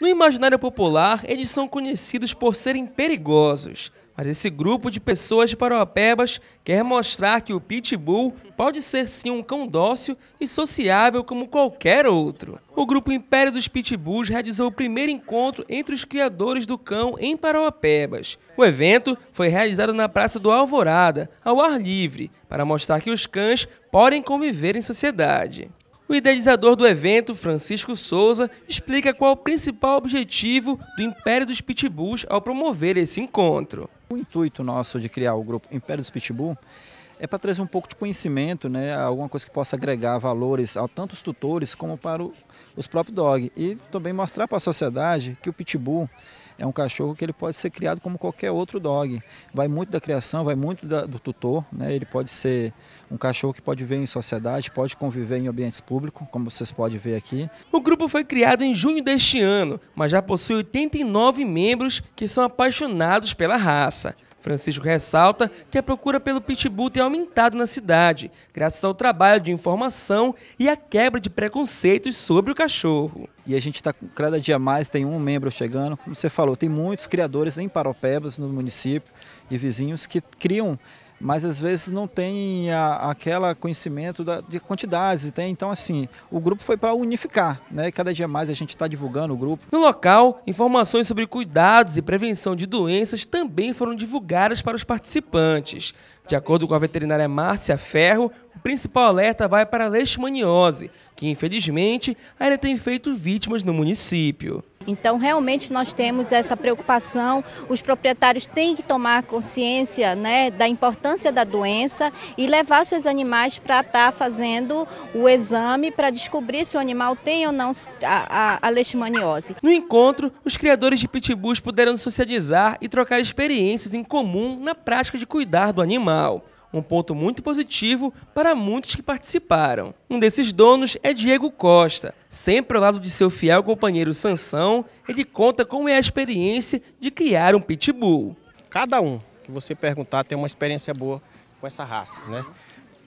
No imaginário popular, eles são conhecidos por serem perigosos, mas esse grupo de pessoas de Paroapebas quer mostrar que o Pitbull pode ser sim um cão dócil e sociável como qualquer outro. O grupo Império dos Pitbulls realizou o primeiro encontro entre os criadores do cão em Paroapebas. O evento foi realizado na Praça do Alvorada, ao ar livre, para mostrar que os cães podem conviver em sociedade. O idealizador do evento, Francisco Souza, explica qual o principal objetivo do Império dos Pitbulls ao promover esse encontro. O intuito nosso de criar o grupo Império dos Pitbull é para trazer um pouco de conhecimento, né, alguma coisa que possa agregar valores a tanto os tutores como para o os próprios dog. E também mostrar para a sociedade que o pitbull é um cachorro que ele pode ser criado como qualquer outro dog. Vai muito da criação, vai muito da, do tutor, né? Ele pode ser um cachorro que pode viver em sociedade, pode conviver em ambientes públicos, como vocês podem ver aqui. O grupo foi criado em junho deste ano, mas já possui 89 membros que são apaixonados pela raça. Francisco ressalta que a procura pelo pitbull tem aumentado na cidade, graças ao trabalho de informação e à quebra de preconceitos sobre o cachorro. E a gente está cada dia mais, tem um membro chegando. Como você falou, tem muitos criadores em Paropebas, no município, e vizinhos que criam mas às vezes não tem a, aquela conhecimento da, de quantidades, tem. Né? Então, assim, o grupo foi para unificar, né? Cada dia mais a gente está divulgando o grupo. No local, informações sobre cuidados e prevenção de doenças também foram divulgadas para os participantes. De acordo com a veterinária Márcia Ferro, o principal alerta vai para a leishmaniose, que infelizmente ainda tem feito vítimas no município. Então, realmente, nós temos essa preocupação, os proprietários têm que tomar consciência né, da importância da doença e levar seus animais para estar tá fazendo o exame para descobrir se o animal tem ou não a, a, a leishmaniose. No encontro, os criadores de pitbulls puderam socializar e trocar experiências em comum na prática de cuidar do animal um ponto muito positivo para muitos que participaram. Um desses donos é Diego Costa. Sempre ao lado de seu fiel companheiro Sansão, ele conta como é a experiência de criar um pitbull. Cada um que você perguntar tem uma experiência boa com essa raça, né?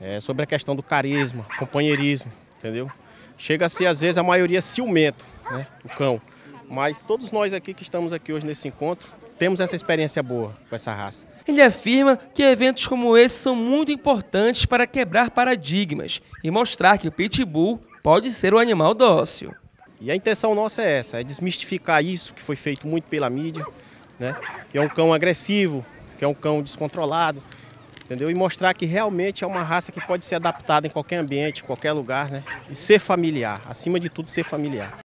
É sobre a questão do carisma, companheirismo, entendeu? Chega a ser, às vezes, a maioria ciumento, né? O cão. Mas todos nós aqui que estamos aqui hoje nesse encontro, temos essa experiência boa com essa raça. Ele afirma que eventos como esse são muito importantes para quebrar paradigmas e mostrar que o pitbull pode ser um animal dócil. E a intenção nossa é essa, é desmistificar isso que foi feito muito pela mídia, né? que é um cão agressivo, que é um cão descontrolado, entendeu? E mostrar que realmente é uma raça que pode ser adaptada em qualquer ambiente, em qualquer lugar, né? E ser familiar, acima de tudo ser familiar.